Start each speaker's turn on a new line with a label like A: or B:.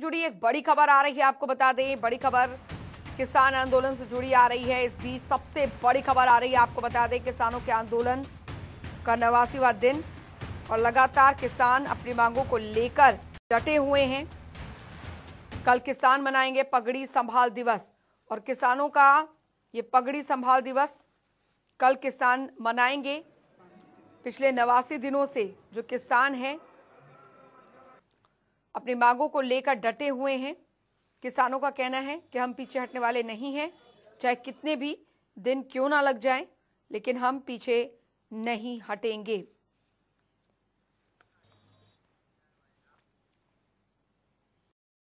A: जुड़ी एक बड़ी खबर आ रही है आपको बता दें बड़ी खबर किसान आंदोलन से जुड़ी आ रही है इस बीच सबसे बड़ी खबर आ रही है आपको बता दें किसानों के आंदोलन का नवासीवा दिन और लगातार किसान अपनी मांगों को लेकर डटे हुए हैं कल किसान मनाएंगे पगड़ी संभाल दिवस और किसानों का ये पगड़ी संभाल दिवस कल किसान मनाएंगे पिछले नवासी दिनों से जो किसान हैं अपनी मांगों को लेकर डटे हुए हैं किसानों का कहना है कि हम पीछे हटने वाले नहीं हैं चाहे कितने भी दिन क्यों ना लग जाएं लेकिन हम पीछे नहीं हटेंगे